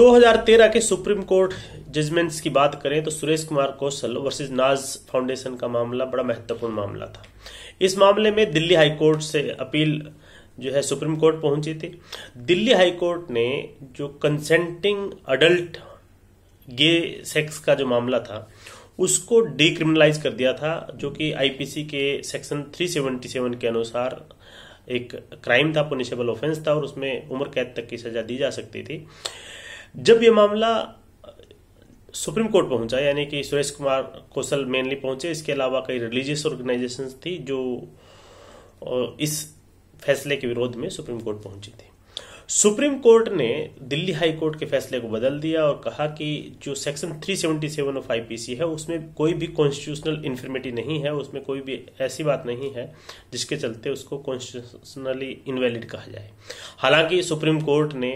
2013 के supreme court judgements की बात करें तो सुरेश कुमार कौशल वर्सेस नाज फाउंडेशन का मामला बड़ा महत्वपूर्ण मामला था इस मामले में दिल्ली हाई कोर्ट से अपील जो है सुप्रीम कोर्ट पहुंची थी दिल्ली हाई कोर्ट ने जो कंसेंटिंग अडल्ट गे सेक्स का जो मामला था उसको डिक्रिमिनलाइज कर दिया था जो कि आईपीसी के सेक्शन 377 के अनुसार एक क्राइम था पुनिशेबल ऑफेंस था और उसमें उम्र कैद तक की सजा दी जा सकती थी जब ये मामला सुप्रीम कोर्ट पहुंचा यानी कि सुरेश कुमार कौशल मेनली पहुंचे इसके अलावा कई रिलीजियस ऑर्गेनाइजेशन थी जो इस फैसले के विरोध में सुप्रीम कोर्ट पहुंची थी सुप्रीम कोर्ट ने दिल्ली हाई कोर्ट के फैसले को बदल दिया और कहा कि जो सेक्शन 377 ऑफ आईपीसी है उसमें कोई भी कॉन्स्टिट्यूशनल इन्फर्मिटी नहीं है उसमें कोई भी ऐसी बात नहीं है जिसके चलते उसको कॉन्स्टिट्यूशनली इनवैलिड कहा जाए हालांकि सुप्रीम कोर्ट ने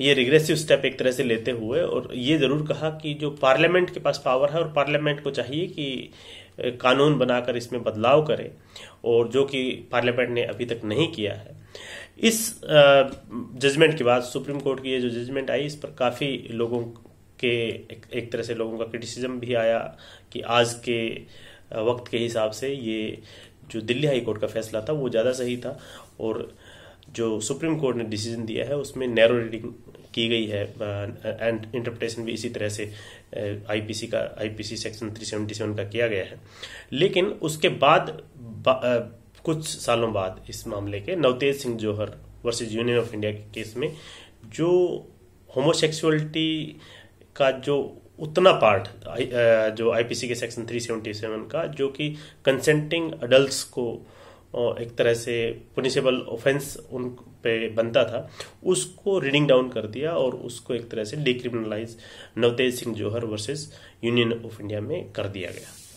ये रिग्रेसिव स्टेप एक तरह से लेते हुए और ये जरूर कहा कि जो पार्लियामेंट के पास पावर है और पार्लियामेंट को चाहिए कि कानून बनाकर इसमें बदलाव करे और जो कि पार्लियामेंट ने अभी तक नहीं किया है इस जजमेंट के बाद सुप्रीम कोर्ट की ये जो जजमेंट आई इस पर काफ़ी लोगों के एक, तरह से लोगों का क्रिटिसिज्म भी आया कि आज के वक्त के हिसाब से ये जो दिल्ली हाई कोर्ट का फैसला था वो ज़्यादा सही था और जो सुप्रीम कोर्ट ने डिसीजन दिया है उसमें नैरो रीडिंग की गई है एंड uh, इंटरप्रिटेशन भी इसी तरह से आईपीसी uh, का आईपीसी सेक्शन 377 का किया गया है लेकिन उसके बाद बा, आ, uh, कुछ सालों बाद इस मामले के Navtej Singh Johar versus union of India के केस में जो होमोसेक्सुअलिटी का जो उतना पार्ट जो आईपीसी के सेक्शन 377 का जो कि कंसेंटिंग अडल्ट को एक तरह से पुनिशेबल ऑफेंस उन पे बनता था उसको रीडिंग डाउन कर दिया और उसको एक तरह से decriminalise Navtej Singh Johar versus union of India में कर दिया गया